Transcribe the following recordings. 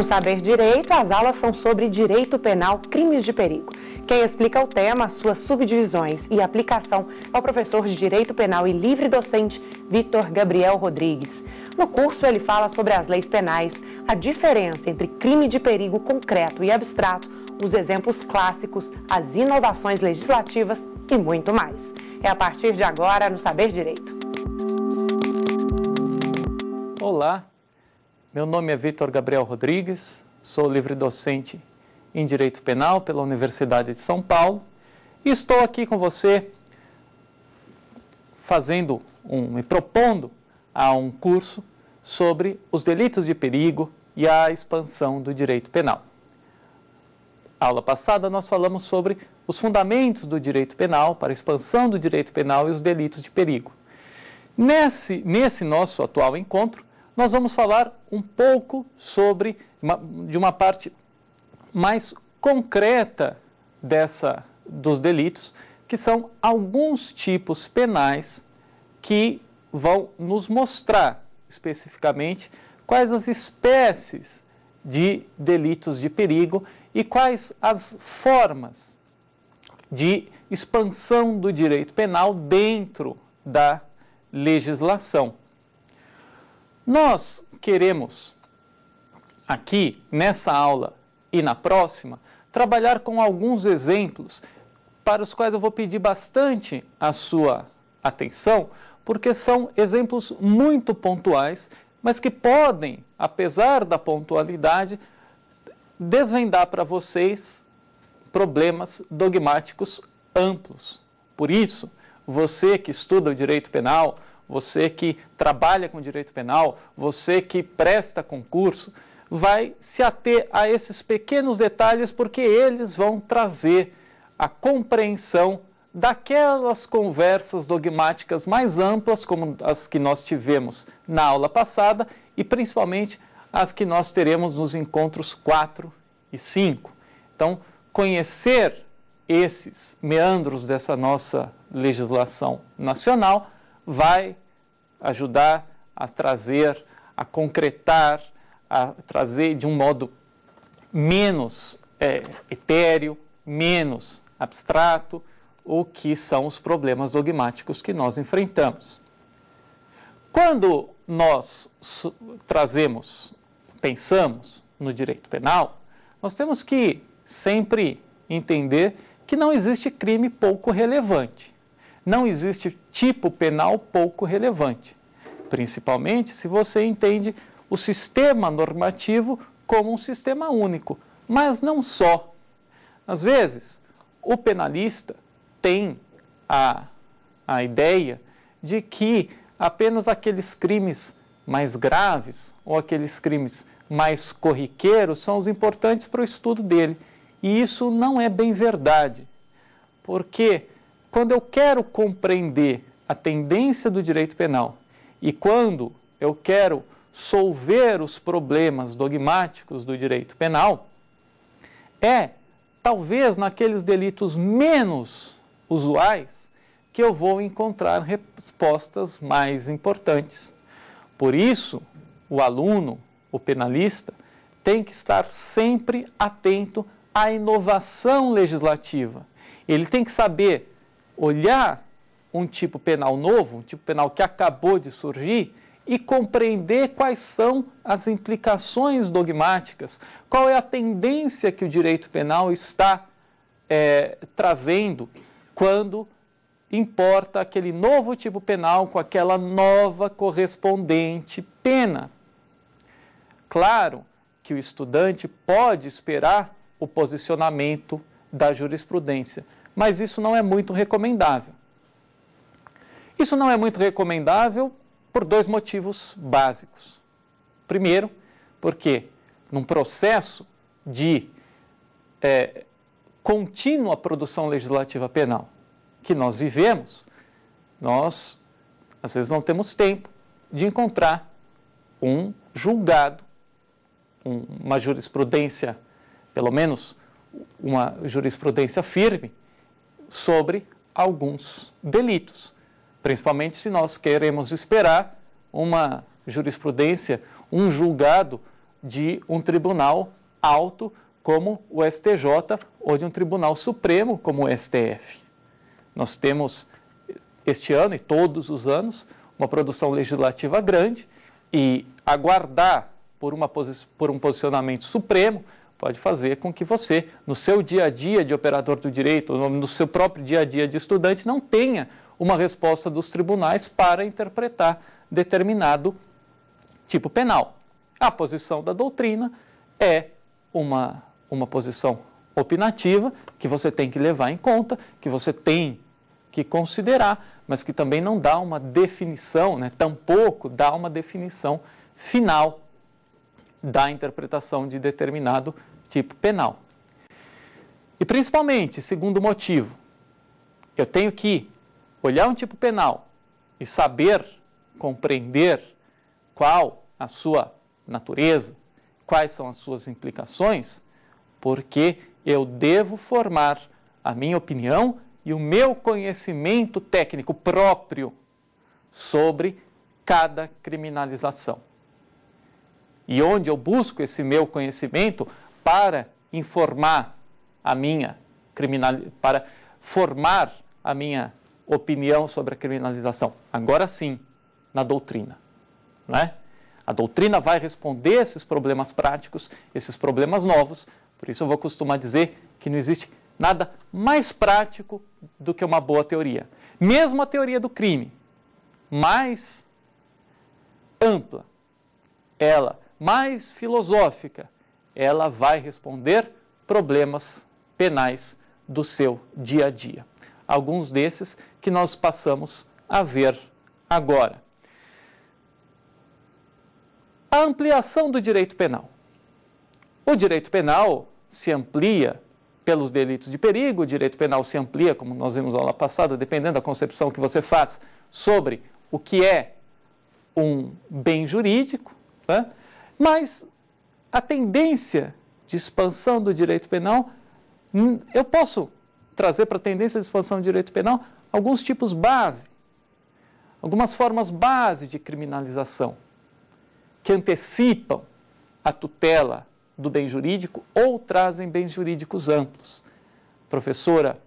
No Saber Direito, as aulas são sobre direito penal, crimes de perigo. Quem explica o tema, suas subdivisões e aplicação é o professor de Direito Penal e livre docente Vitor Gabriel Rodrigues. No curso, ele fala sobre as leis penais, a diferença entre crime de perigo concreto e abstrato, os exemplos clássicos, as inovações legislativas e muito mais. É a partir de agora no Saber Direito. Olá, meu nome é Vitor Gabriel Rodrigues, sou livre-docente em Direito Penal pela Universidade de São Paulo e estou aqui com você fazendo um, me propondo a um curso sobre os delitos de perigo e a expansão do direito penal. A aula passada nós falamos sobre os fundamentos do direito penal para a expansão do direito penal e os delitos de perigo. Nesse, nesse nosso atual encontro, nós vamos falar um pouco sobre, de uma parte mais concreta dessa dos delitos, que são alguns tipos penais que vão nos mostrar especificamente quais as espécies de delitos de perigo e quais as formas de expansão do direito penal dentro da legislação. Nós queremos aqui nessa aula e na próxima trabalhar com alguns exemplos para os quais eu vou pedir bastante a sua atenção, porque são exemplos muito pontuais, mas que podem, apesar da pontualidade, desvendar para vocês problemas dogmáticos amplos. Por isso, você que estuda o direito penal, você que trabalha com direito penal, você que presta concurso, vai se ater a esses pequenos detalhes porque eles vão trazer a compreensão daquelas conversas dogmáticas mais amplas, como as que nós tivemos na aula passada e principalmente as que nós teremos nos encontros 4 e 5. Então, conhecer esses meandros dessa nossa legislação nacional vai ajudar a trazer, a concretar, a trazer de um modo menos é, etéreo, menos abstrato, o que são os problemas dogmáticos que nós enfrentamos. Quando nós trazemos, pensamos no direito penal, nós temos que sempre entender que não existe crime pouco relevante não existe tipo penal pouco relevante, principalmente se você entende o sistema normativo como um sistema único, mas não só. Às vezes, o penalista tem a, a ideia de que apenas aqueles crimes mais graves ou aqueles crimes mais corriqueiros são os importantes para o estudo dele. E isso não é bem verdade, porque quando eu quero compreender a tendência do direito penal e quando eu quero solver os problemas dogmáticos do direito penal, é talvez naqueles delitos menos usuais que eu vou encontrar respostas mais importantes. Por isso, o aluno, o penalista, tem que estar sempre atento à inovação legislativa. Ele tem que saber olhar um tipo penal novo, um tipo penal que acabou de surgir, e compreender quais são as implicações dogmáticas, qual é a tendência que o direito penal está é, trazendo quando importa aquele novo tipo penal com aquela nova correspondente pena. Claro que o estudante pode esperar o posicionamento da jurisprudência, mas isso não é muito recomendável. Isso não é muito recomendável por dois motivos básicos. Primeiro, porque num processo de é, contínua produção legislativa penal que nós vivemos, nós às vezes não temos tempo de encontrar um julgado, um, uma jurisprudência, pelo menos uma jurisprudência firme, sobre alguns delitos, principalmente se nós queremos esperar uma jurisprudência, um julgado de um tribunal alto como o STJ ou de um tribunal supremo como o STF. Nós temos eh, este ano e todos os anos uma produção legislativa grande e aguardar por, uma, por um posicionamento supremo pode fazer com que você, no seu dia a dia de operador do direito, no seu próprio dia a dia de estudante, não tenha uma resposta dos tribunais para interpretar determinado tipo penal. A posição da doutrina é uma, uma posição opinativa que você tem que levar em conta, que você tem que considerar, mas que também não dá uma definição, né? tampouco dá uma definição final da interpretação de determinado tipo penal. E principalmente, segundo motivo, eu tenho que olhar um tipo penal e saber compreender qual a sua natureza, quais são as suas implicações, porque eu devo formar a minha opinião e o meu conhecimento técnico próprio sobre cada criminalização e onde eu busco esse meu conhecimento para informar a minha criminalidade, para formar a minha opinião sobre a criminalização. Agora sim, na doutrina. Né? A doutrina vai responder esses problemas práticos, esses problemas novos. Por isso eu vou costumar dizer que não existe nada mais prático do que uma boa teoria. Mesmo a teoria do crime, mais ampla, ela mais filosófica, ela vai responder problemas penais do seu dia a dia. Alguns desses que nós passamos a ver agora. A ampliação do direito penal. O direito penal se amplia pelos delitos de perigo, o direito penal se amplia, como nós vimos na aula passada, dependendo da concepção que você faz sobre o que é um bem jurídico. Né? Mas a tendência de expansão do direito penal, hum, eu posso trazer para a tendência de expansão do direito penal alguns tipos base, algumas formas base de criminalização que antecipam a tutela do bem jurídico ou trazem bens jurídicos amplos. Professora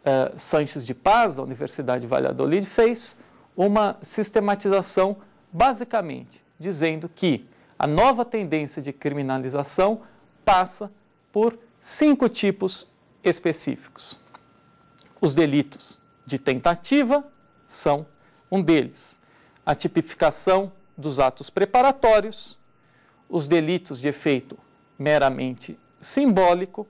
uh, Sanches de Paz, da Universidade de Valladolid, fez uma sistematização basicamente dizendo que a nova tendência de criminalização passa por cinco tipos específicos. Os delitos de tentativa são um deles. A tipificação dos atos preparatórios, os delitos de efeito meramente simbólico,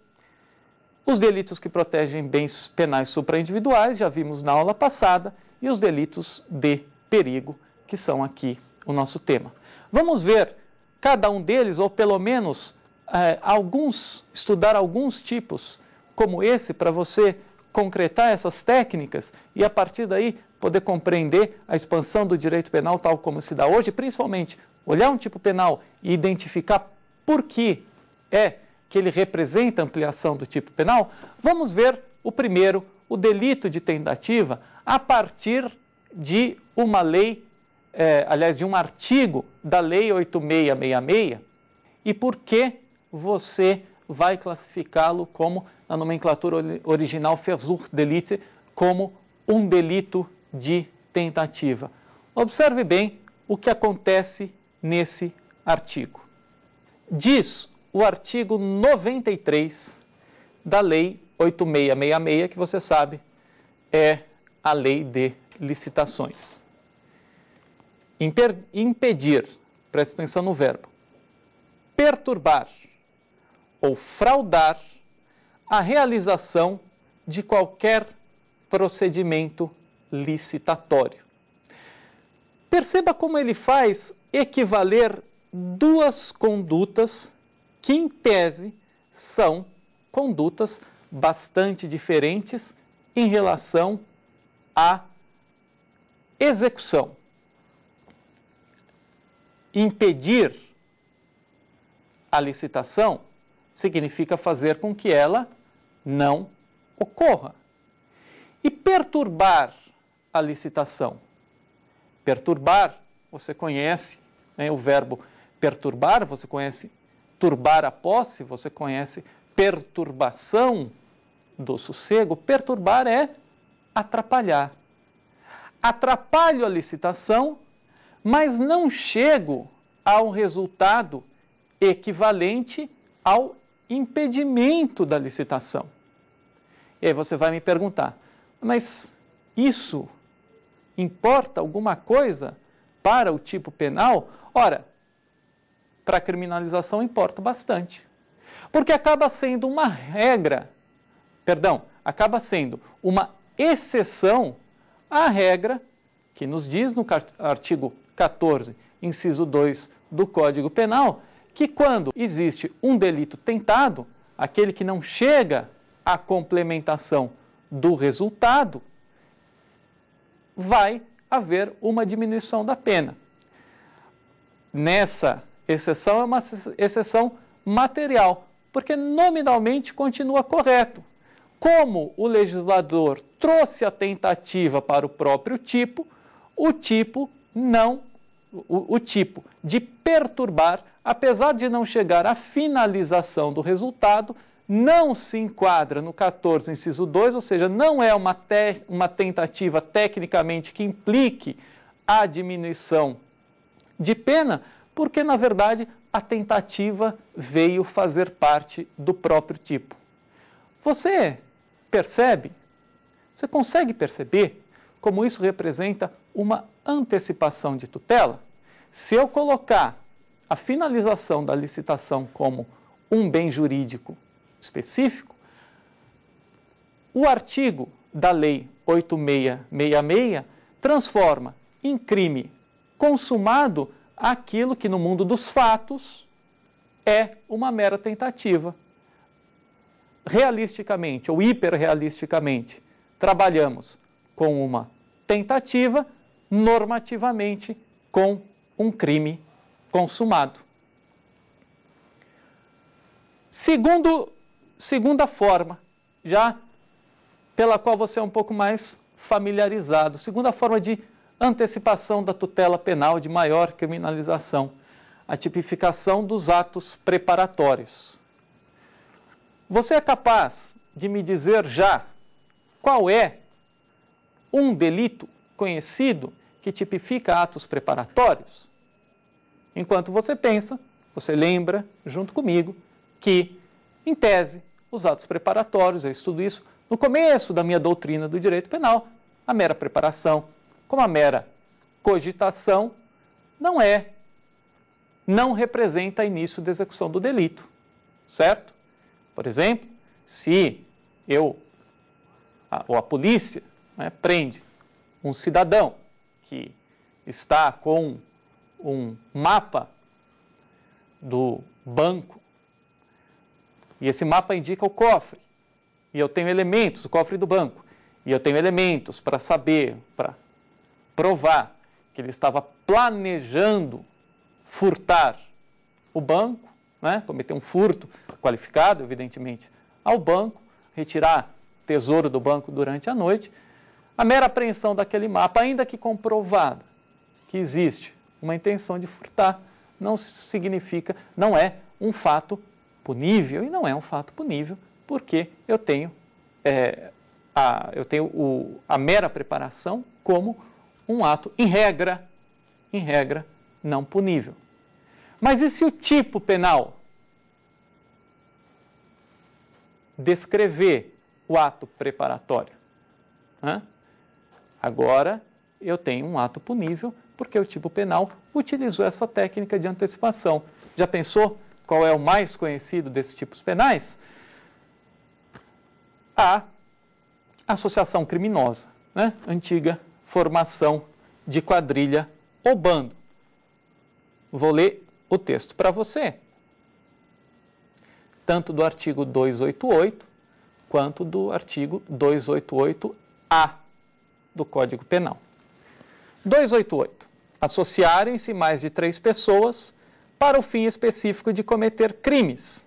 os delitos que protegem bens penais supraindividuais, já vimos na aula passada, e os delitos de perigo, que são aqui o nosso tema. Vamos ver cada um deles, ou pelo menos é, alguns, estudar alguns tipos como esse, para você concretar essas técnicas e a partir daí poder compreender a expansão do direito penal tal como se dá hoje, principalmente olhar um tipo penal e identificar por que é que ele representa ampliação do tipo penal, vamos ver o primeiro, o delito de tentativa, a partir de uma lei é, aliás, de um artigo da Lei 8666 e por que você vai classificá-lo como, na nomenclatura original Versuchsdelite, como um delito de tentativa. Observe bem o que acontece nesse artigo. Diz o artigo 93 da Lei 8666, que você sabe é a Lei de Licitações. Imper, impedir, preste atenção no verbo, perturbar ou fraudar a realização de qualquer procedimento licitatório. Perceba como ele faz equivaler duas condutas que, em tese, são condutas bastante diferentes em relação à execução impedir a licitação significa fazer com que ela não ocorra. E perturbar a licitação? Perturbar, você conhece né, o verbo perturbar, você conhece turbar a posse, você conhece perturbação do sossego. Perturbar é atrapalhar. Atrapalho a licitação mas não chego a um resultado equivalente ao impedimento da licitação. E aí você vai me perguntar, mas isso importa alguma coisa para o tipo penal? Ora, para a criminalização importa bastante. Porque acaba sendo uma regra, perdão, acaba sendo uma exceção à regra que nos diz no artigo 14, inciso 2 do Código Penal, que quando existe um delito tentado, aquele que não chega à complementação do resultado, vai haver uma diminuição da pena. Nessa exceção, é uma exceção material, porque nominalmente continua correto. Como o legislador trouxe a tentativa para o próprio tipo, o tipo não o, o tipo de perturbar, apesar de não chegar à finalização do resultado, não se enquadra no 14, inciso 2, ou seja, não é uma, te, uma tentativa tecnicamente que implique a diminuição de pena, porque, na verdade, a tentativa veio fazer parte do próprio tipo. Você percebe? Você consegue perceber como isso representa uma antecipação de tutela, se eu colocar a finalização da licitação como um bem jurídico específico, o artigo da Lei 8666 transforma em crime consumado aquilo que no mundo dos fatos é uma mera tentativa. Realisticamente ou hiperrealisticamente, trabalhamos com uma tentativa normativamente com um crime consumado. Segundo, segunda forma, já pela qual você é um pouco mais familiarizado, segunda forma de antecipação da tutela penal de maior criminalização, a tipificação dos atos preparatórios. Você é capaz de me dizer já qual é um delito conhecido que tipifica atos preparatórios. Enquanto você pensa, você lembra, junto comigo, que, em tese, os atos preparatórios, eu estudo isso no começo da minha doutrina do direito penal, a mera preparação, como a mera cogitação, não é, não representa início da execução do delito, certo? Por exemplo, se eu ou a polícia né, prende um cidadão que está com um mapa do banco e esse mapa indica o cofre e eu tenho elementos, o cofre do banco, e eu tenho elementos para saber, para provar que ele estava planejando furtar o banco, né? cometer um furto qualificado, evidentemente, ao banco, retirar tesouro do banco durante a noite, a mera apreensão daquele mapa, ainda que comprovada que existe uma intenção de furtar, não significa, não é um fato punível e não é um fato punível porque eu tenho, é, a, eu tenho o, a mera preparação como um ato em regra, em regra, não punível. Mas e se o tipo penal descrever o ato preparatório? Hã? Agora, eu tenho um ato punível porque o tipo penal utilizou essa técnica de antecipação. Já pensou qual é o mais conhecido desses tipos penais? A associação criminosa, né? antiga formação de quadrilha ou bando. Vou ler o texto para você, tanto do artigo 288 quanto do artigo 288-A do Código Penal. 288. Associarem-se mais de três pessoas para o fim específico de cometer crimes.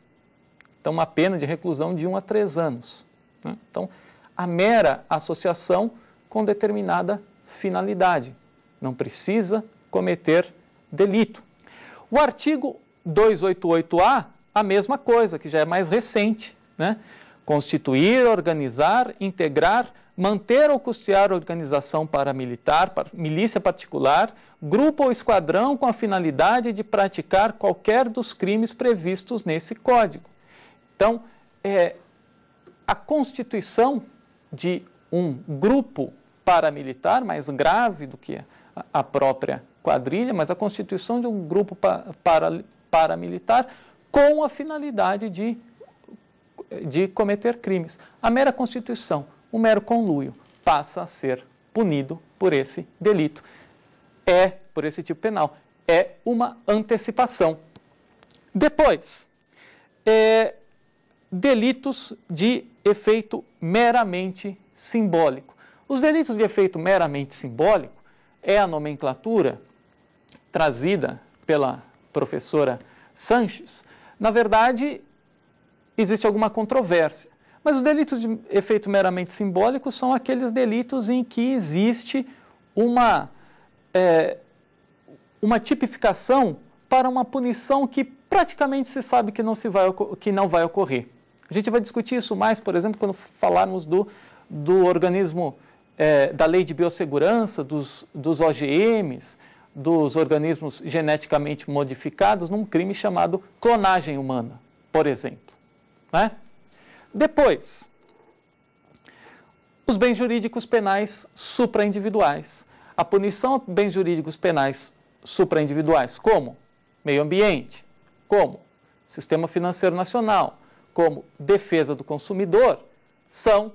Então, uma pena de reclusão de 1 um a 3 anos. Né? Então, a mera associação com determinada finalidade. Não precisa cometer delito. O artigo 288-A, a mesma coisa, que já é mais recente, né? Constituir, organizar, integrar manter ou custear organização paramilitar, milícia particular, grupo ou esquadrão com a finalidade de praticar qualquer dos crimes previstos nesse código. Então, é, a constituição de um grupo paramilitar, mais grave do que a própria quadrilha, mas a constituição de um grupo para, paramilitar com a finalidade de, de cometer crimes. A mera constituição o mero conluio passa a ser punido por esse delito. É, por esse tipo penal, é uma antecipação. Depois, é, delitos de efeito meramente simbólico. Os delitos de efeito meramente simbólico é a nomenclatura trazida pela professora Sanches. Na verdade, existe alguma controvérsia. Mas os delitos de efeito meramente simbólico são aqueles delitos em que existe uma, é, uma tipificação para uma punição que praticamente se sabe que não, se vai, que não vai ocorrer. A gente vai discutir isso mais, por exemplo, quando falarmos do, do organismo, é, da lei de biossegurança, dos, dos OGMs, dos organismos geneticamente modificados, num crime chamado clonagem humana, por exemplo. Né? Depois, os bens jurídicos penais supraindividuais. A punição a bens jurídicos penais supraindividuais, como meio ambiente, como sistema financeiro nacional, como defesa do consumidor, são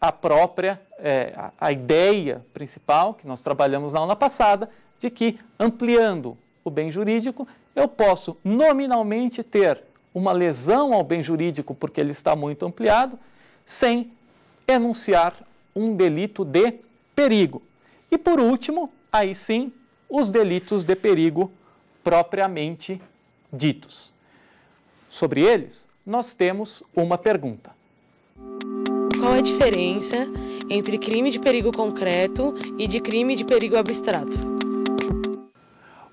a própria, é, a ideia principal que nós trabalhamos na aula passada, de que ampliando o bem jurídico, eu posso nominalmente ter uma lesão ao bem jurídico porque ele está muito ampliado, sem enunciar um delito de perigo. E por último, aí sim, os delitos de perigo propriamente ditos. Sobre eles, nós temos uma pergunta. Qual a diferença entre crime de perigo concreto e de crime de perigo abstrato?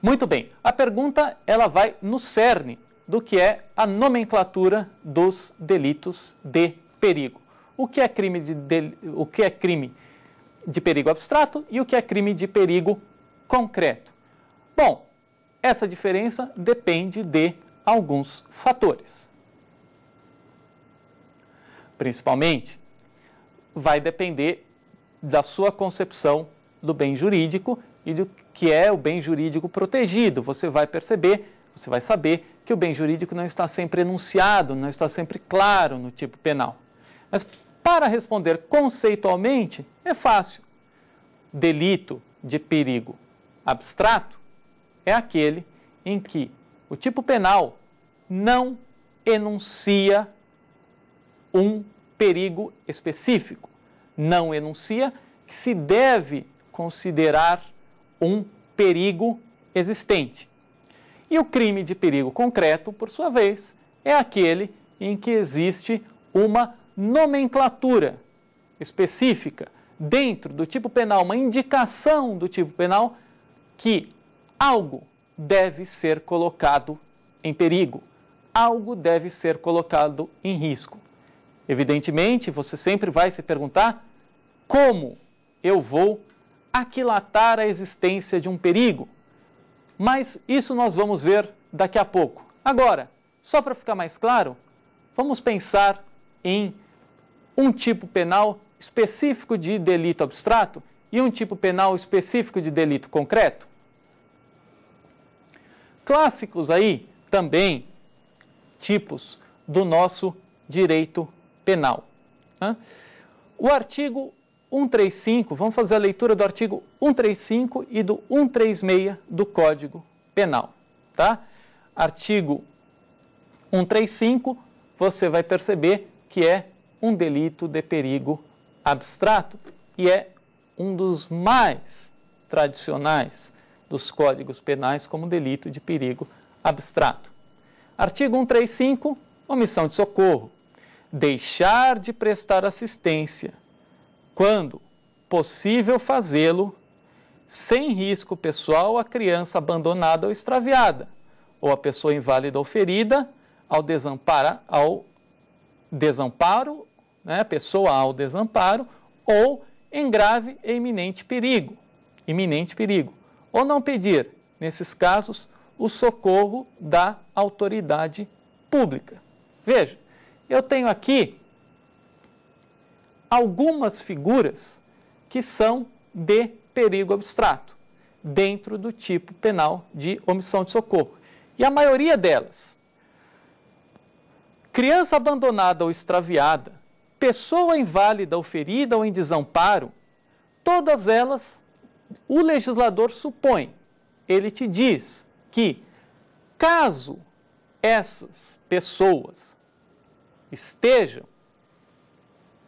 Muito bem. A pergunta ela vai no cerne do que é a nomenclatura dos delitos de perigo. O que é crime de, o que é crime de perigo abstrato e o que é crime de perigo concreto? Bom, essa diferença depende de alguns fatores. Principalmente, vai depender da sua concepção do bem jurídico e do que é o bem jurídico protegido. Você vai perceber você vai saber que o bem jurídico não está sempre enunciado, não está sempre claro no tipo penal. Mas para responder conceitualmente, é fácil. Delito de perigo abstrato é aquele em que o tipo penal não enuncia um perigo específico, não enuncia que se deve considerar um perigo existente. E o crime de perigo concreto, por sua vez, é aquele em que existe uma nomenclatura específica dentro do tipo penal, uma indicação do tipo penal que algo deve ser colocado em perigo, algo deve ser colocado em risco. Evidentemente, você sempre vai se perguntar como eu vou aquilatar a existência de um perigo, mas isso nós vamos ver daqui a pouco. Agora, só para ficar mais claro, vamos pensar em um tipo penal específico de delito abstrato e um tipo penal específico de delito concreto. Clássicos aí também tipos do nosso direito penal. O artigo 135, vamos fazer a leitura do artigo 135 e do 136 do Código Penal, tá? Artigo 135, você vai perceber que é um delito de perigo abstrato e é um dos mais tradicionais dos códigos penais como delito de perigo abstrato. Artigo 135, omissão de socorro. Deixar de prestar assistência quando possível fazê-lo sem risco pessoal à criança abandonada ou extraviada, ou a pessoa inválida ou ferida, ao, desampara, ao desamparo, né, pessoa ao desamparo, ou em grave e iminente perigo, iminente perigo, ou não pedir, nesses casos, o socorro da autoridade pública. Veja, eu tenho aqui algumas figuras que são de perigo abstrato, dentro do tipo penal de omissão de socorro. E a maioria delas, criança abandonada ou extraviada, pessoa inválida ou ferida ou em desamparo, todas elas o legislador supõe, ele te diz que caso essas pessoas estejam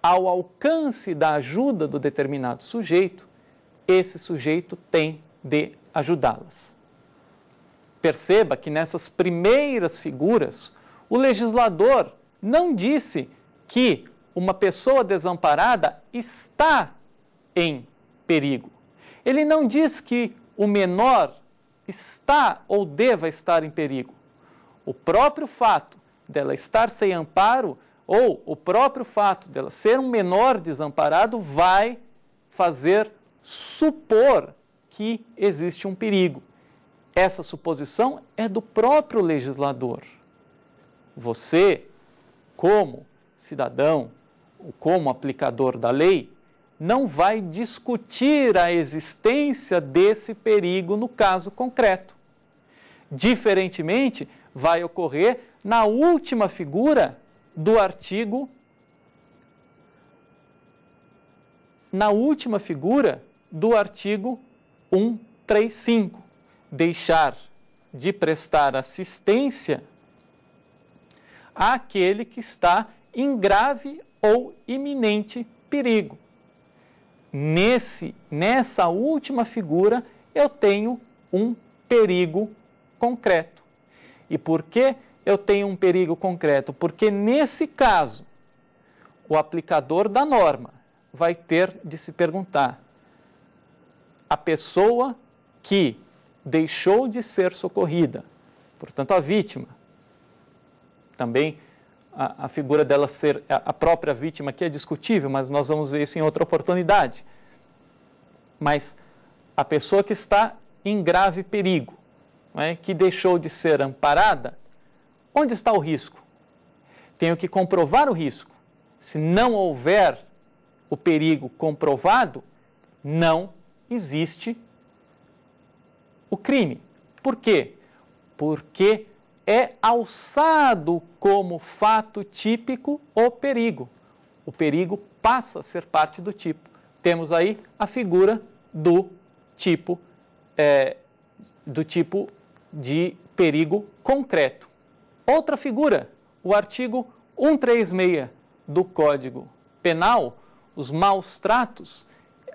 ao alcance da ajuda do determinado sujeito, esse sujeito tem de ajudá-las. Perceba que nessas primeiras figuras, o legislador não disse que uma pessoa desamparada está em perigo. Ele não diz que o menor está ou deva estar em perigo. O próprio fato dela estar sem amparo ou o próprio fato dela ser um menor desamparado vai fazer supor que existe um perigo. Essa suposição é do próprio legislador. Você, como cidadão, ou como aplicador da lei, não vai discutir a existência desse perigo no caso concreto. Diferentemente, vai ocorrer na última figura do artigo, na última figura do artigo 135. Deixar de prestar assistência àquele que está em grave ou iminente perigo. Nesse, nessa última figura, eu tenho um perigo concreto. E por que eu tenho um perigo concreto, porque nesse caso, o aplicador da norma vai ter de se perguntar: a pessoa que deixou de ser socorrida, portanto, a vítima, também a, a figura dela ser a, própria vítima, que é discutível, mas nós vamos ver isso em outra oportunidade. Mas a pessoa que está em grave perigo, é? que deixou de ser amparada, Onde está o risco? Tenho que comprovar o risco. Se não houver o perigo comprovado, não existe o crime. Por quê? Porque é alçado como fato típico o perigo. O perigo passa a ser parte do tipo. Temos aí a figura do tipo é, do tipo de perigo concreto. Outra figura, o artigo 136 do Código Penal, os maus tratos.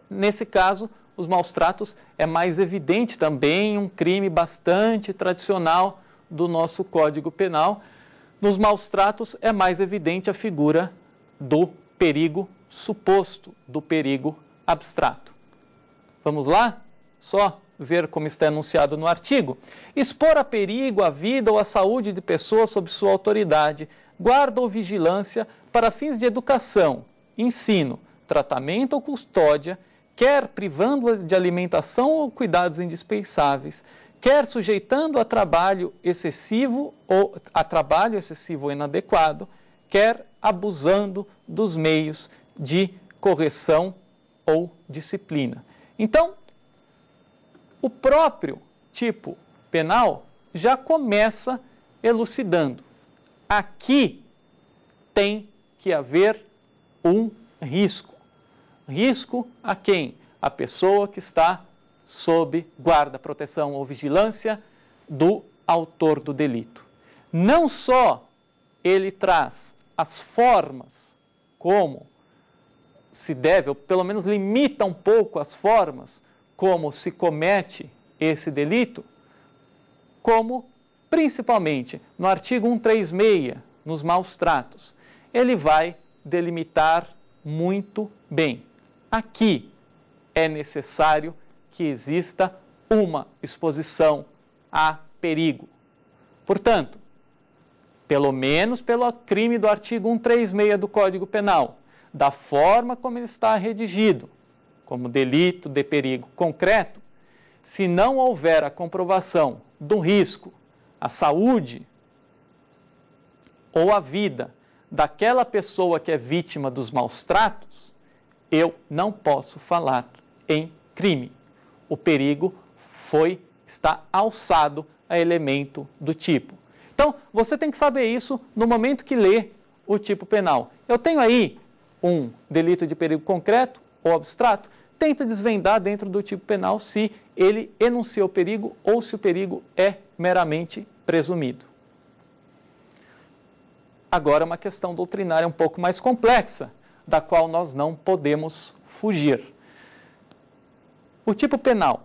Nesse caso, os maus tratos é mais evidente também, um crime bastante tradicional do nosso Código Penal. Nos maus tratos é mais evidente a figura do perigo suposto, do perigo abstrato. Vamos lá? Só ver como está anunciado no artigo, expor a perigo a vida ou a saúde de pessoas sob sua autoridade, guarda ou vigilância para fins de educação, ensino, tratamento ou custódia, quer privando-as de alimentação ou cuidados indispensáveis, quer sujeitando a trabalho excessivo ou a trabalho excessivo ou inadequado, quer abusando dos meios de correção ou disciplina. Então, o próprio tipo penal já começa elucidando. Aqui tem que haver um risco. Risco a quem? A pessoa que está sob guarda, proteção ou vigilância do autor do delito. Não só ele traz as formas como se deve, ou pelo menos limita um pouco as formas como se comete esse delito, como principalmente no artigo 136, nos maus tratos, ele vai delimitar muito bem. Aqui é necessário que exista uma exposição a perigo. Portanto, pelo menos pelo crime do artigo 136 do Código Penal, da forma como ele está redigido, como delito de perigo concreto, se não houver a comprovação do risco à saúde ou à vida daquela pessoa que é vítima dos maus tratos, eu não posso falar em crime. O perigo foi está alçado a elemento do tipo. Então, você tem que saber isso no momento que lê o tipo penal. Eu tenho aí um delito de perigo concreto, ou abstrato, tenta desvendar dentro do tipo penal se ele enuncia o perigo ou se o perigo é meramente presumido. Agora, uma questão doutrinária um pouco mais complexa, da qual nós não podemos fugir. O tipo penal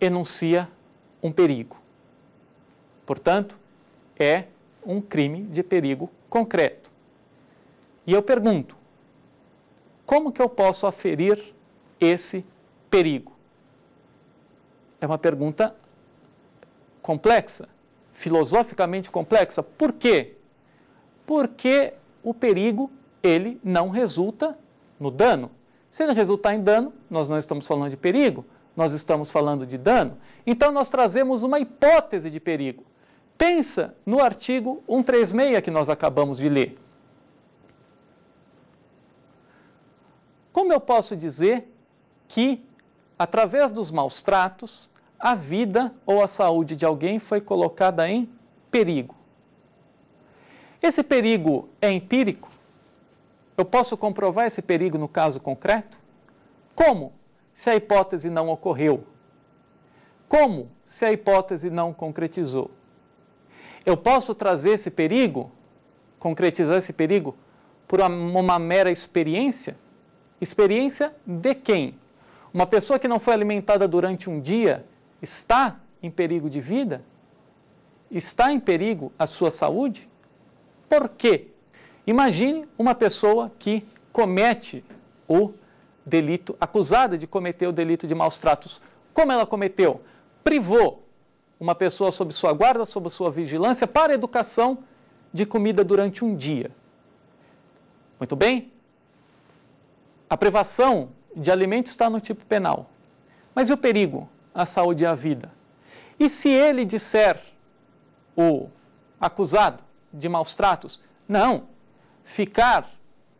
enuncia um perigo. Portanto, é um crime de perigo concreto. E eu pergunto: como que eu posso aferir esse perigo? É uma pergunta complexa, filosoficamente complexa. Por quê? Porque o perigo, ele não resulta no dano. Se ele resultar em dano, nós não estamos falando de perigo, nós estamos falando de dano. Então nós trazemos uma hipótese de perigo. Pensa no artigo 136 que nós acabamos de ler. Como eu posso dizer que, através dos maus tratos, a vida ou a saúde de alguém foi colocada em perigo? Esse perigo é empírico? Eu posso comprovar esse perigo no caso concreto? Como, se a hipótese não ocorreu? Como, se a hipótese não concretizou? Eu posso trazer esse perigo, concretizar esse perigo, por uma mera experiência? Experiência de quem? Uma pessoa que não foi alimentada durante um dia está em perigo de vida? Está em perigo a sua saúde? Por quê? Imagine uma pessoa que comete o delito, acusada de cometer o delito de maus tratos. Como ela cometeu? Privou uma pessoa sob sua guarda, sob sua vigilância, para educação de comida durante um dia. Muito bem? A privação de alimentos está no tipo penal. Mas e o perigo à saúde e à vida? E se ele disser, o acusado de maus tratos, não, ficar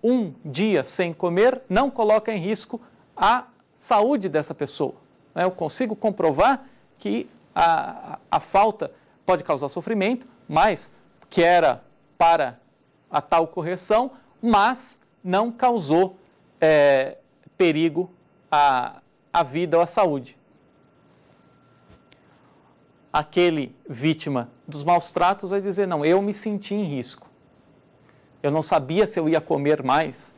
um dia sem comer não coloca em risco a saúde dessa pessoa. Né? Eu consigo comprovar que a, a falta pode causar sofrimento, mas que era para a tal correção, mas não causou é, perigo à, à vida ou à saúde. Aquele vítima dos maus tratos vai dizer: não, eu me senti em risco. Eu não sabia se eu ia comer mais.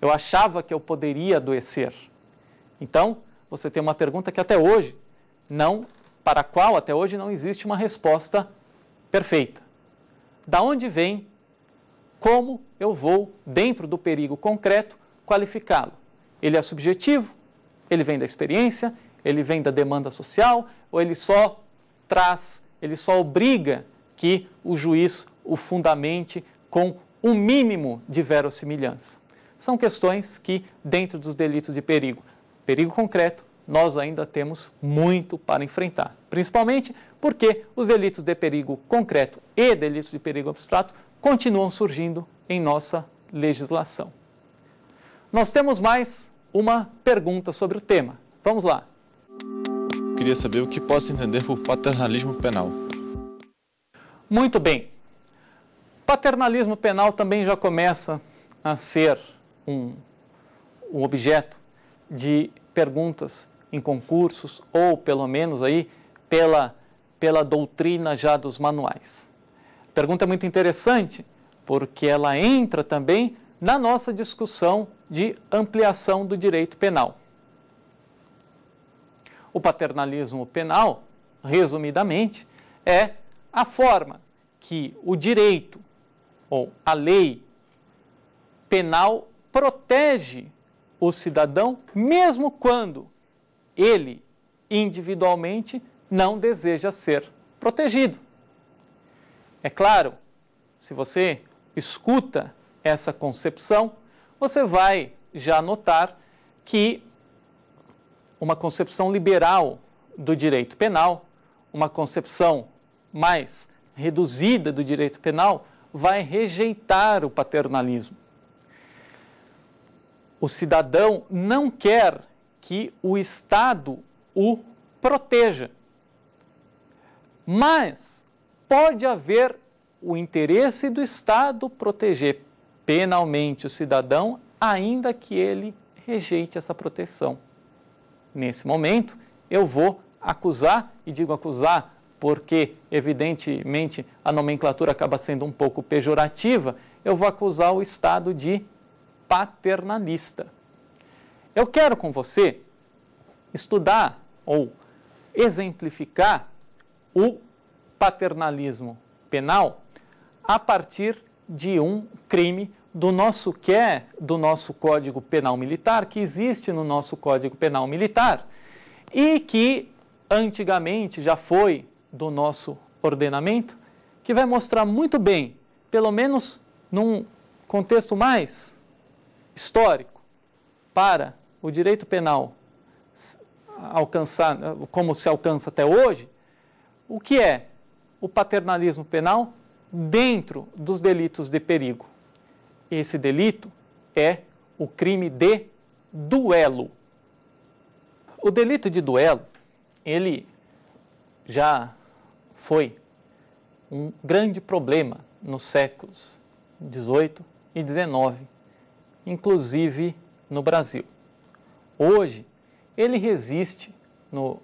Eu achava que eu poderia adoecer. Então, você tem uma pergunta que até hoje não para a qual até hoje não existe uma resposta perfeita. Da onde vem? Como eu vou dentro do perigo concreto qualificá-lo. Ele é subjetivo, ele vem da experiência, ele vem da demanda social, ou ele só traz, ele só obriga que o juiz o fundamente com um mínimo de verossimilhança. São questões que, dentro dos delitos de perigo, perigo concreto, nós ainda temos muito para enfrentar. Principalmente porque os delitos de perigo concreto e delitos de perigo abstrato continuam surgindo em nossa legislação. Nós temos mais uma pergunta sobre o tema. Vamos lá. Queria saber o que posso entender por paternalismo penal. Muito bem. Paternalismo penal também já começa a ser um, um objeto de perguntas em concursos ou pelo menos aí pela pela doutrina já dos manuais. A pergunta é muito interessante porque ela entra também na nossa discussão de ampliação do direito penal. O paternalismo penal, resumidamente, é a forma que o direito ou a lei penal protege o cidadão, mesmo quando ele individualmente não deseja ser protegido. É claro, se você escuta essa concepção, você vai já notar que uma concepção liberal do direito penal, uma concepção mais reduzida do direito penal, vai rejeitar o paternalismo. O cidadão não quer que o Estado o proteja. Mas pode haver o interesse do Estado proteger penalmente o cidadão, ainda que ele rejeite essa proteção. Nesse momento, eu vou acusar, e digo acusar porque, evidentemente, a nomenclatura acaba sendo um pouco pejorativa, eu vou acusar o Estado de paternalista. Eu quero com você estudar ou exemplificar o paternalismo penal a partir de um crime do nosso que é do nosso Código Penal Militar, que existe no nosso Código Penal Militar e que antigamente já foi do nosso ordenamento, que vai mostrar muito bem, pelo menos num contexto mais histórico, para o direito penal alcançar como se alcança até hoje, o que é o paternalismo penal dentro dos delitos de perigo. Esse delito é o crime de duelo. O delito de duelo, ele já foi um grande problema nos séculos 18 e 19, inclusive no Brasil. Hoje, ele resiste no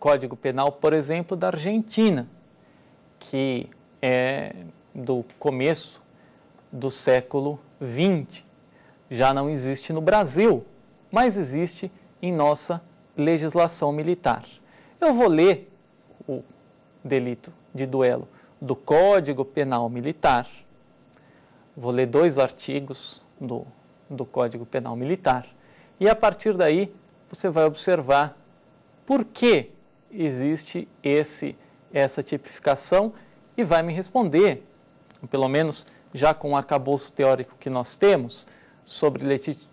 Código Penal, por exemplo, da Argentina, que é do começo do século XX. Já não existe no Brasil, mas existe em nossa legislação militar. Eu vou ler o delito de duelo do Código Penal Militar. Vou ler dois artigos do, do Código Penal Militar. E a partir daí você vai observar por que existe esse, essa tipificação e vai me responder, pelo menos já com o arcabouço teórico que nós temos sobre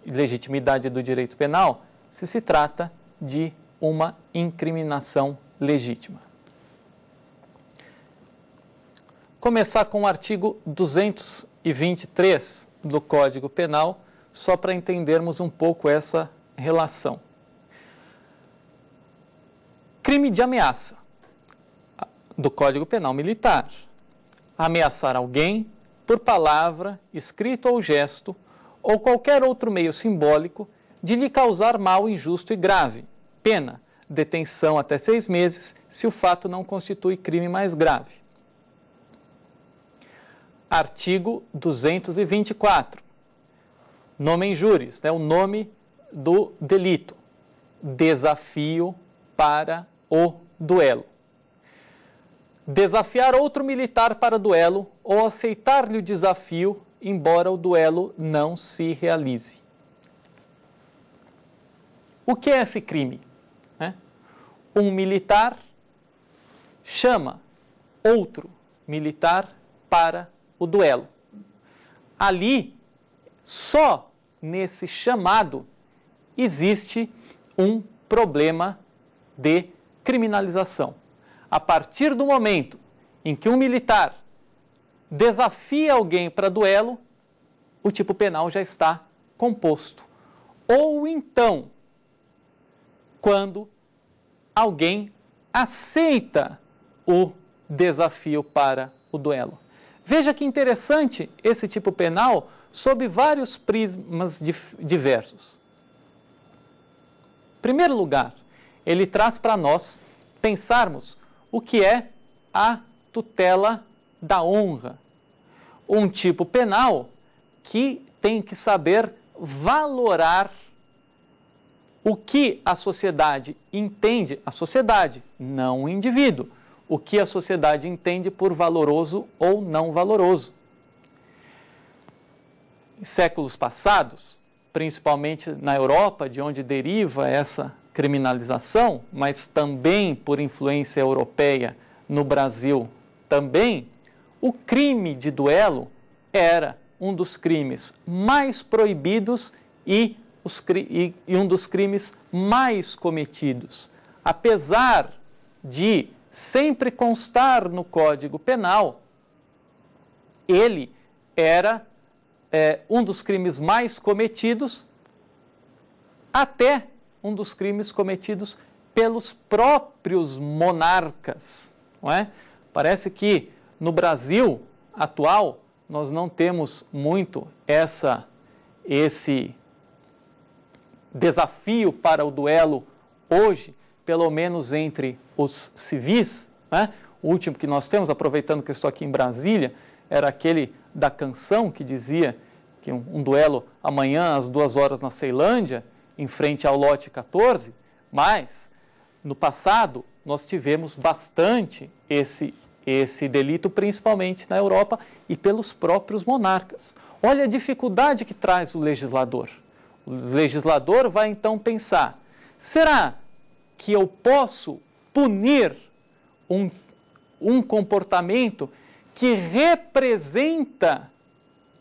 legitimidade do direito penal, se se trata de uma incriminação legítima. Começar com o artigo 223 do Código Penal, só para entendermos um pouco essa relação. Crime de ameaça do Código Penal Militar. Ameaçar alguém por palavra, escrito ou gesto, ou qualquer outro meio simbólico de lhe causar mal injusto e grave. Pena, detenção até seis meses, se o fato não constitui crime mais grave. Artigo 224. Nome em júris, né, o nome do delito. Desafio para o duelo. Desafiar outro militar para duelo ou aceitar-lhe o desafio, embora o duelo não se realize. O que é esse crime? Né? Um militar chama outro militar para o duelo. Ali, só nesse chamado existe um problema de criminalização a partir do momento em que um militar desafia alguém para duelo, o tipo penal já está composto. Ou então, quando alguém aceita o desafio para o duelo. Veja que interessante esse tipo penal sob vários prismas diversos. Em primeiro lugar, ele traz para nós pensarmos o que é a tutela da honra. Um tipo penal que tem que saber valorar o que a sociedade entende, a sociedade, não o indivíduo, o que a sociedade entende por valoroso ou não valoroso. Em séculos passados, principalmente na Europa, de onde deriva essa criminalização, mas também por influência europeia no Brasil também, o crime de duelo era um dos crimes mais proibidos e, os, e, e um dos crimes mais cometidos. Apesar de sempre constar no Código Penal, ele era é, um dos crimes mais cometidos até um dos crimes cometidos pelos próprios monarcas, não é? Parece que no Brasil atual nós não temos muito essa esse desafio para o duelo hoje, pelo menos entre os civis. Né? O último que nós temos, aproveitando que eu estou aqui em Brasília, era aquele da canção que dizia que um, um duelo amanhã às duas horas na Ceilândia em frente ao lote 14, mas no passado nós tivemos bastante esse, esse delito, principalmente na Europa e pelos próprios monarcas. Olha a dificuldade que traz o legislador. O legislador vai então pensar: será que eu posso punir um, um comportamento que representa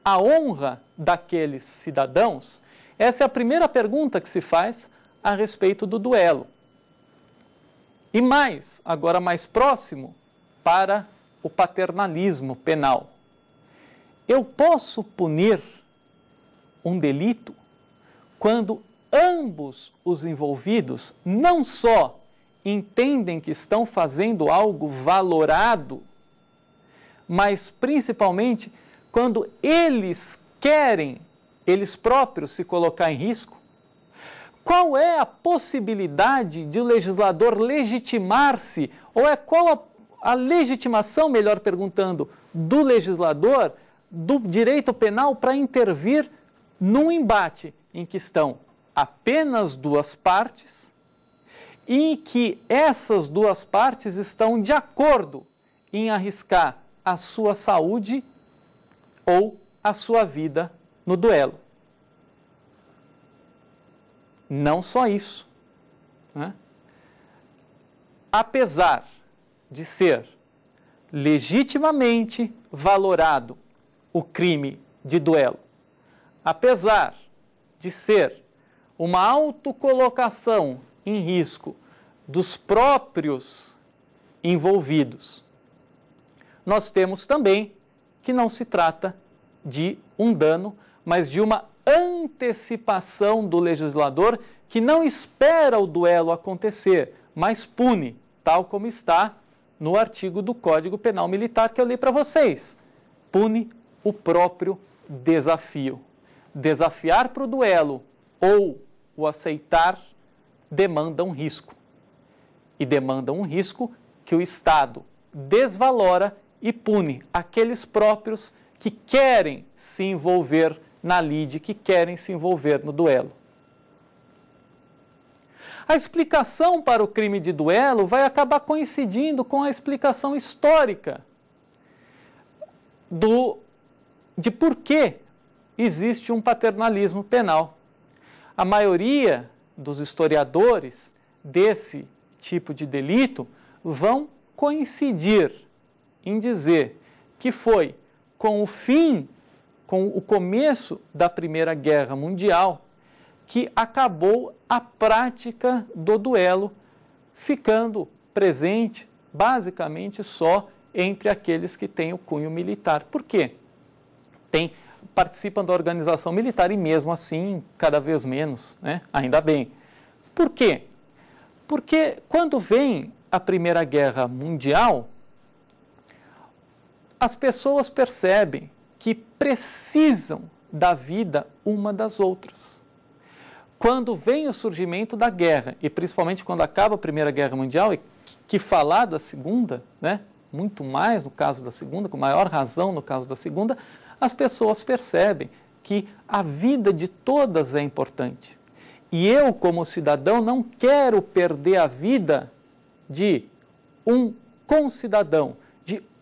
a honra daqueles cidadãos? Essa é a primeira pergunta que se faz a respeito do duelo. E mais, agora mais próximo, para o paternalismo penal. Eu posso punir um delito quando ambos os envolvidos não só entendem que estão fazendo algo valorado, mas principalmente quando eles querem eles próprios se colocar em risco? Qual é a possibilidade de o legislador legitimar-se, ou é qual a, a legitimação, melhor perguntando, do legislador do direito penal para intervir num embate em que estão apenas duas partes e que essas duas partes estão de acordo em arriscar a sua saúde ou a sua vida no duelo. Não só isso. Né? Apesar de ser legitimamente valorado o crime de duelo, apesar de ser uma autocolocação em risco dos próprios envolvidos, nós temos também que não se trata de um dano mas de uma antecipação do legislador que não espera o duelo acontecer, mas pune, tal como está no artigo do Código Penal Militar que eu li para vocês. Pune o próprio desafio. Desafiar para o duelo ou o aceitar demanda um risco. E demanda um risco que o Estado desvalora e pune aqueles próprios que querem se envolver na lide que querem se envolver no duelo. A explicação para o crime de duelo vai acabar coincidindo com a explicação histórica do de por que existe um paternalismo penal. A maioria dos historiadores desse tipo de delito vão coincidir em dizer que foi com o fim com o começo da Primeira Guerra Mundial, que acabou a prática do duelo, ficando presente basicamente só entre aqueles que têm o cunho militar. Por quê? Tem, participam da organização militar e mesmo assim cada vez menos, né? ainda bem. Por quê? Porque quando vem a Primeira Guerra Mundial, as pessoas percebem que precisam da vida uma das outras. Quando vem o surgimento da guerra, e principalmente quando acaba a Primeira Guerra Mundial, e que falar da Segunda, né, muito mais no caso da Segunda, com maior razão no caso da Segunda, as pessoas percebem que a vida de todas é importante. E eu, como cidadão, não quero perder a vida de um concidadão,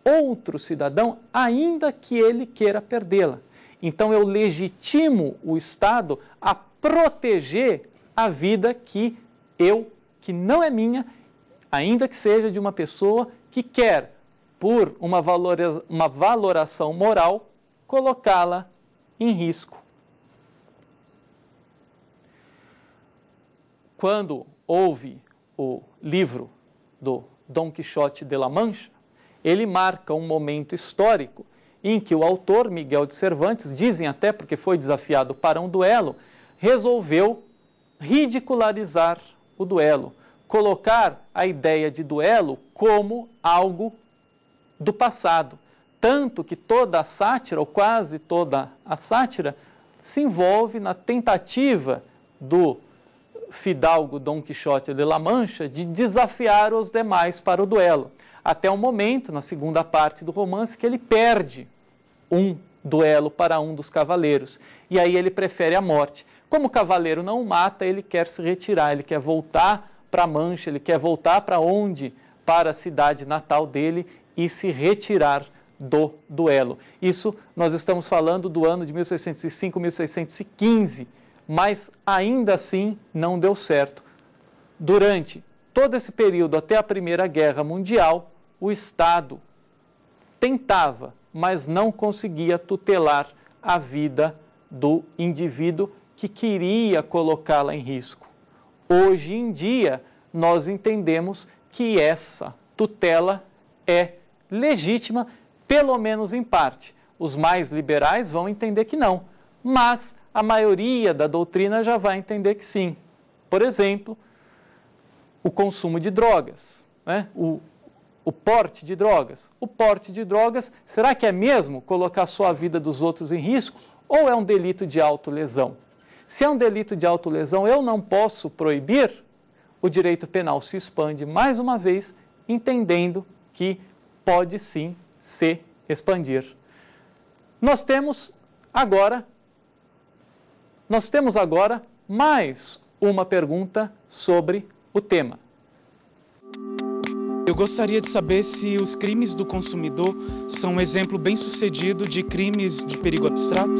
outro cidadão, ainda que ele queira perdê-la. Então eu legitimo o Estado a proteger a vida que eu, que não é minha, ainda que seja de uma pessoa que quer, por uma, valoriza, uma valoração moral, colocá-la em risco. Quando houve o livro do Dom Quixote de la Mancha, ele marca um momento histórico em que o autor, Miguel de Cervantes, dizem até porque foi desafiado para um duelo, resolveu ridicularizar o duelo, colocar a ideia de duelo como algo do passado. Tanto que toda a sátira, ou quase toda a sátira, se envolve na tentativa do fidalgo Dom Quixote de La Mancha de desafiar os demais para o duelo até o momento, na segunda parte do romance, que ele perde um duelo para um dos cavaleiros. E aí ele prefere a morte. Como o cavaleiro não o mata, ele quer se retirar, ele quer voltar para a Mancha, ele quer voltar para onde? Para a cidade natal dele e se retirar do duelo. Isso nós estamos falando do ano de 1605, 1615, mas ainda assim não deu certo. Durante todo esse período até a Primeira Guerra Mundial, o Estado tentava, mas não conseguia tutelar a vida do indivíduo que queria colocá-la em risco. Hoje em dia, nós entendemos que essa tutela é legítima, pelo menos em parte. Os mais liberais vão entender que não, mas a maioria da doutrina já vai entender que sim. Por exemplo, o consumo de drogas. Né? O o porte de drogas. O porte de drogas, será que é mesmo colocar só a vida dos outros em risco ou é um delito de autolesão? Se é um delito de autolesão, eu não posso proibir, o direito penal se expande mais uma vez, entendendo que pode sim se expandir. Nós temos agora nós temos agora mais uma pergunta sobre o tema. Eu gostaria de saber se os crimes do consumidor são um exemplo bem sucedido de crimes de perigo abstrato.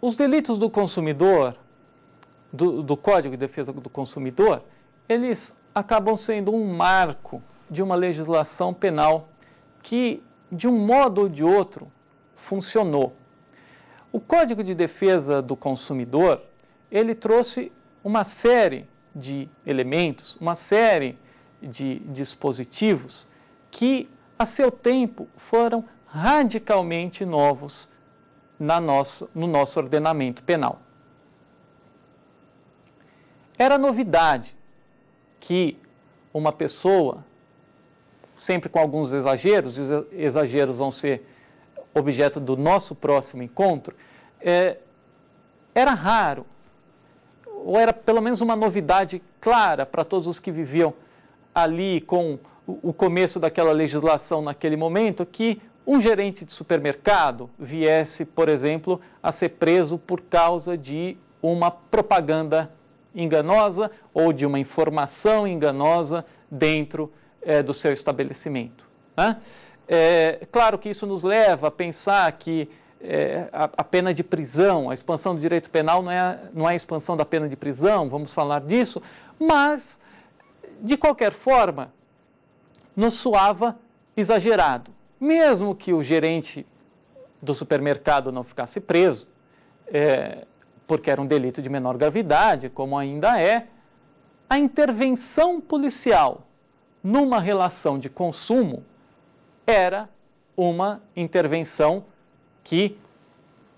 Os delitos do consumidor, do, do Código de Defesa do Consumidor, eles acabam sendo um marco de uma legislação penal que, de um modo ou de outro, funcionou. O Código de Defesa do Consumidor, ele trouxe uma série de elementos, uma série de dispositivos que, a seu tempo, foram radicalmente novos na nosso no nosso ordenamento penal. Era novidade que uma pessoa, sempre com alguns exageros, e os exageros vão ser objeto do nosso próximo encontro, é, era raro, ou era pelo menos uma novidade clara para todos os que viviam ali com o começo daquela legislação naquele momento que um gerente de supermercado viesse, por exemplo, a ser preso por causa de uma propaganda enganosa ou de uma informação enganosa dentro é, do seu estabelecimento. Né? É, claro que isso nos leva a pensar que é, a, a, pena de prisão, a expansão do direito penal não é, não é a expansão da pena de prisão, vamos falar disso, mas de qualquer forma, nos suava exagerado. Mesmo que o gerente do supermercado não ficasse preso, é, porque era um delito de menor gravidade, como ainda é, a intervenção policial numa relação de consumo era uma intervenção que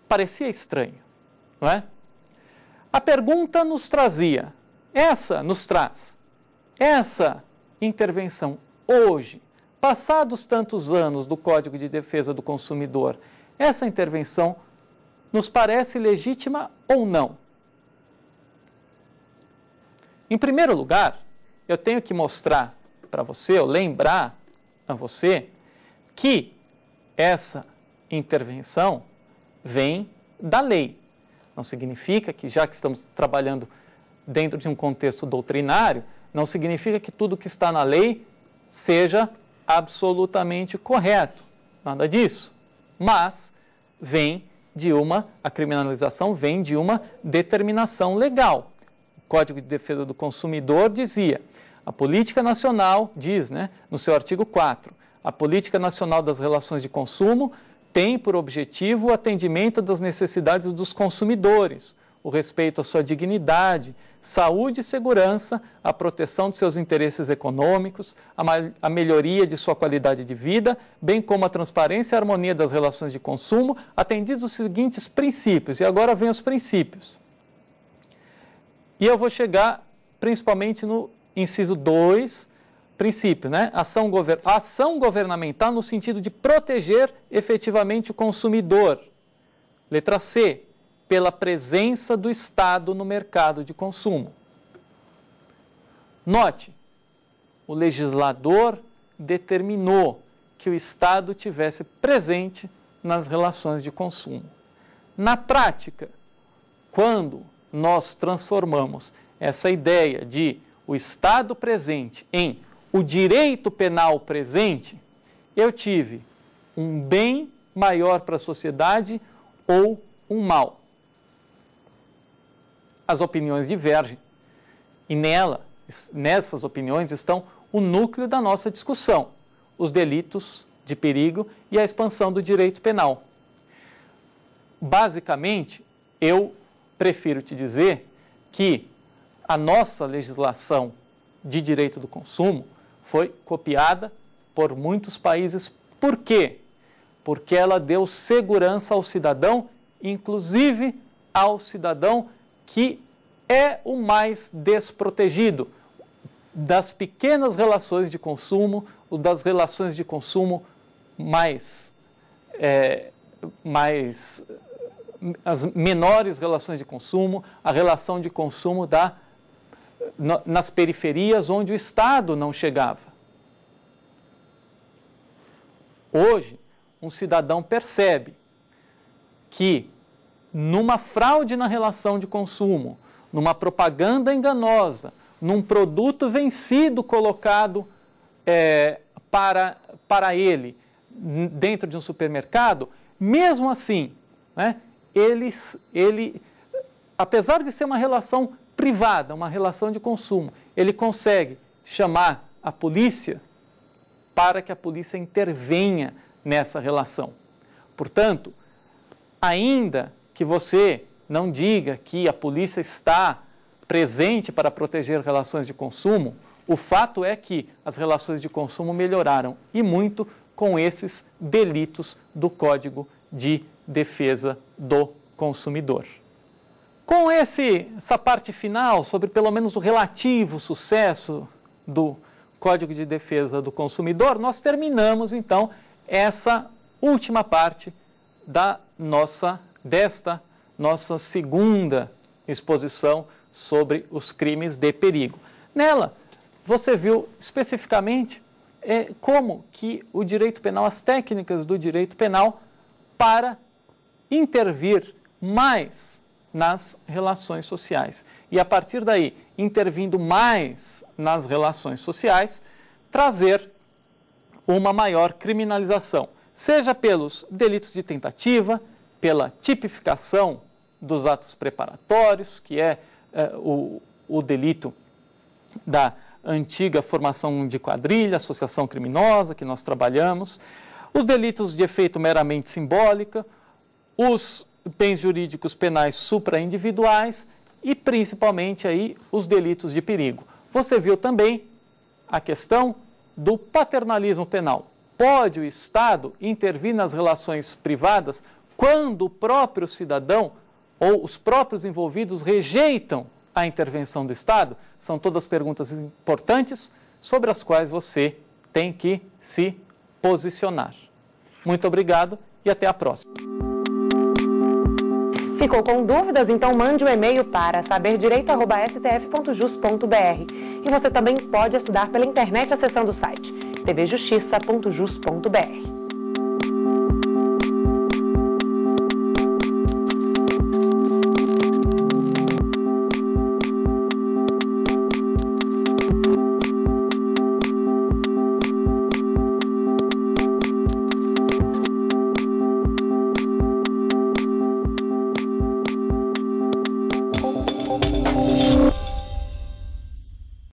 parecia estranha, não é? A pergunta nos trazia, essa nos traz, essa intervenção hoje, passados tantos anos do Código de Defesa do Consumidor, essa intervenção nos parece legítima ou não? Em primeiro lugar, eu tenho que mostrar para você, ou lembrar a você, que essa intervenção vem da lei. Não significa que, já que estamos trabalhando dentro de um contexto doutrinário, não significa que tudo que está na lei seja absolutamente correto, nada disso. Mas vem de uma, a criminalização vem de uma determinação legal. O Código de Defesa do Consumidor dizia, a política nacional diz, né, no seu artigo 4, a política nacional das relações de consumo tem por objetivo o atendimento das necessidades dos consumidores, o respeito à sua dignidade, saúde e segurança, a proteção de seus interesses econômicos, a, a melhoria de sua qualidade de vida, bem como a transparência e a harmonia das relações de consumo, atendidos os seguintes princípios. E agora vem os princípios. E eu vou chegar principalmente no inciso 2, princípio, né? Ação, gover ação governamental no sentido de proteger efetivamente o consumidor. Letra C, pela presença do Estado no mercado de consumo. Note, o legislador determinou que o Estado tivesse presente nas relações de consumo. Na prática, quando nós transformamos essa ideia de o Estado presente em o direito penal presente, eu tive um bem maior para a sociedade ou um mal as opiniões divergem. E nela, nessas opiniões estão o núcleo da nossa discussão, os delitos de perigo e a expansão do direito penal. Basicamente, eu prefiro te dizer que a nossa legislação de direito do consumo foi copiada por muitos países. Por quê? Porque ela deu segurança ao cidadão, inclusive ao cidadão que é o mais desprotegido das pequenas relações de consumo, ou das relações de consumo mais, é, mais as menores relações de consumo, a relação de consumo da, nas periferias onde o Estado não chegava. Hoje, um cidadão percebe que numa fraude na relação de consumo, numa propaganda enganosa, num produto vencido colocado é, para, para ele dentro de um supermercado, mesmo assim, né, ele, ele, apesar de ser uma relação privada, uma relação de consumo, ele consegue chamar a polícia para que a polícia intervenha nessa relação. Portanto, ainda que você não diga que a polícia está presente para proteger relações de consumo, o fato é que as relações de consumo melhoraram e muito com esses delitos do Código de Defesa do Consumidor. Com esse, essa parte final sobre pelo menos o relativo sucesso do Código de Defesa do Consumidor, nós terminamos então essa última parte da nossa desta nossa segunda exposição sobre os crimes de perigo. Nela, você viu especificamente é, como que o direito penal, as técnicas do direito penal para intervir mais nas relações sociais. E a partir daí, intervindo mais nas relações sociais, trazer uma maior criminalização, seja pelos delitos de tentativa, pela tipificação dos atos preparatórios, que é, é o, o delito da antiga formação de quadrilha, associação criminosa que nós trabalhamos, os delitos de efeito meramente simbólica, os bens jurídicos penais supraindividuais e principalmente aí os delitos de perigo. Você viu também a questão do paternalismo penal. Pode o Estado intervir nas relações privadas quando o próprio cidadão ou os próprios envolvidos rejeitam a intervenção do Estado? São todas perguntas importantes sobre as quais você tem que se posicionar. Muito obrigado e até a próxima. Ficou com dúvidas? Então mande um e-mail para saberdireito.stf.jus.br. E você também pode estudar pela internet acessando o site tbjustiça.jus.br.